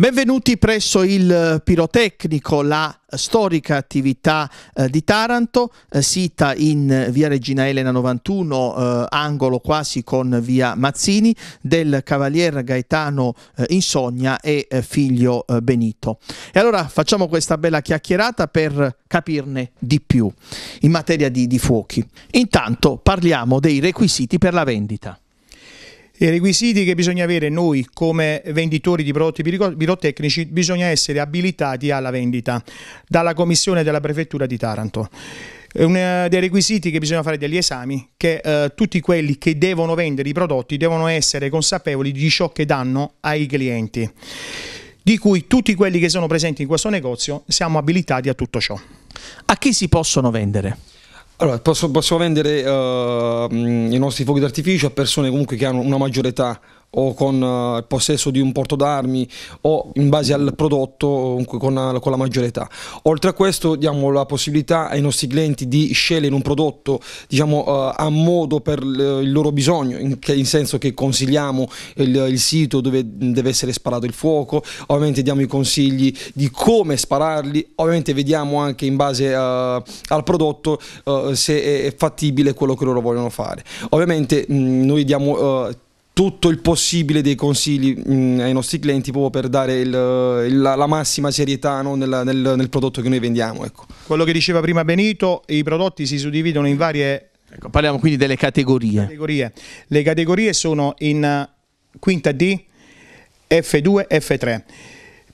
Benvenuti presso il eh, Pirotecnico, la storica attività eh, di Taranto, eh, sita in eh, via Regina Elena 91, eh, angolo quasi con via Mazzini, del cavalier Gaetano eh, Insogna e figlio Benito. E allora facciamo questa bella chiacchierata per capirne di più in materia di, di fuochi. Intanto parliamo dei requisiti per la vendita. I requisiti che bisogna avere noi come venditori di prodotti pirotecnici bisogna essere abilitati alla vendita dalla commissione della prefettura di Taranto. Uno eh, dei requisiti che bisogna fare degli esami che eh, tutti quelli che devono vendere i prodotti devono essere consapevoli di ciò che danno ai clienti, di cui tutti quelli che sono presenti in questo negozio siamo abilitati a tutto ciò. A chi si possono vendere? Allora, posso, possiamo vendere uh, i nostri fuochi d'artificio a persone comunque che hanno una maggiore età o con eh, il possesso di un porto d'armi o in base al prodotto con la, eh, con la, maggiore età. Oltre a questo diamo la possibilità ai nostri clienti di scegliere un prodotto diciamo, eh, a modo per il loro bisogno, in, che, in senso che consigliamo il, il, sito dove deve essere sparato il fuoco, ovviamente diamo i consigli di come spararli, ovviamente vediamo anche in base a, al prodotto uh, se è fattibile quello che loro vogliono fare. Ovviamente mh, noi diamo... Uh, tutto il possibile dei consigli mh, mm, ai nostri clienti proprio per dare il, il, la, la, massima serietà no, nella, nel, nel, prodotto che noi vendiamo. Ecco. Quello che diceva prima Benito, i prodotti si suddividono in varie... Ecco, parliamo quindi delle categorie. categorie. Le categorie sono in eh, quinta D, F2, F3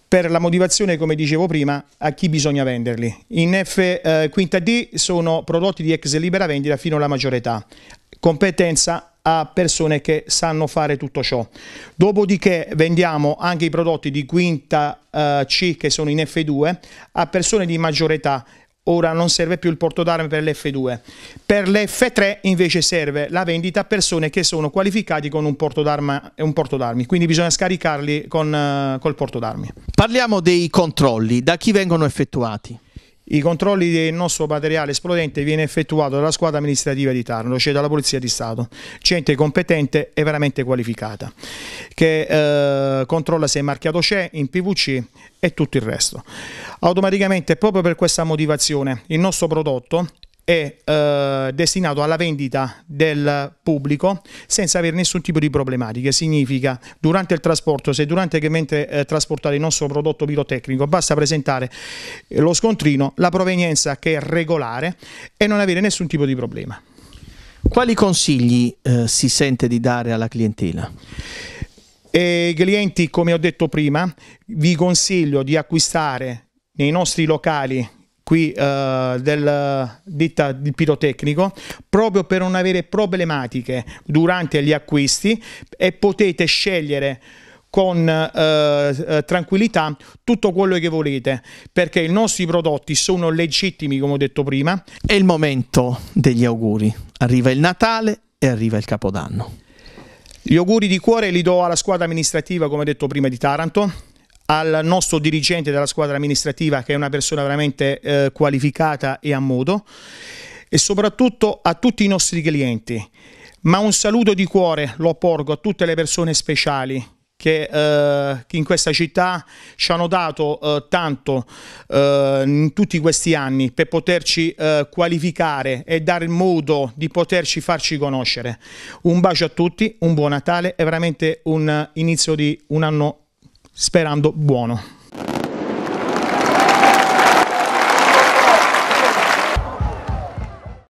per la motivazione, come dicevo prima, a chi bisogna venderli. In F eh, quinta D sono prodotti di ex libera vendita fino alla maggiore età. Competenza a persone che sanno fare tutto ciò. Dopodiché vendiamo anche i prodotti di quinta eh, C che sono in F2 a persone di maggiore età. Ora non serve più il porto d'armi per l'F2. Per l'F3 invece serve la vendita a persone che sono qualificati con un porto, d'arma e un porto d'armi, quindi bisogna scaricarli con, eh, col porto d'armi. Parliamo dei controlli, da chi vengono effettuati? I controlli del nostro materiale esplodente viene effettuato dalla squadra amministrativa di Tarno, cioè dalla Polizia di Stato, gente competente e veramente qualificata, che eh, controlla se è marchiato CE in PVC e tutto il resto. Automaticamente, proprio per questa motivazione, il nostro prodotto è eh, destinato alla vendita del pubblico senza avere nessun tipo di problematiche. Significa durante il trasporto, se durante che mentre eh, trasportate il nostro prodotto pirotecnico basta presentare eh, lo scontrino, la provenienza che è regolare e non avere nessun tipo di problema. Quali consigli eh, si sente di dare alla clientela? E I clienti, come ho detto prima, vi consiglio di acquistare nei nostri locali qui eh, del ditta di pirotecnico proprio per non avere problematiche durante gli acquisti e potete scegliere con eh, eh, tranquillità tutto quello che volete perché i nostri prodotti sono legittimi come ho detto prima. È il momento degli auguri, arriva il Natale e arriva il Capodanno. Gli auguri di cuore li do alla squadra amministrativa come ho detto prima di Taranto al nostro dirigente della squadra amministrativa che è una persona veramente eh, qualificata e a modo e soprattutto a tutti i nostri clienti. Ma un saluto di cuore lo porgo a tutte le persone speciali che, eh, che in questa città ci hanno dato eh, tanto eh, in tutti questi anni per poterci eh, qualificare e dare il modo di poterci farci conoscere. Un bacio a tutti, un buon Natale e veramente un inizio di un anno sperando buono.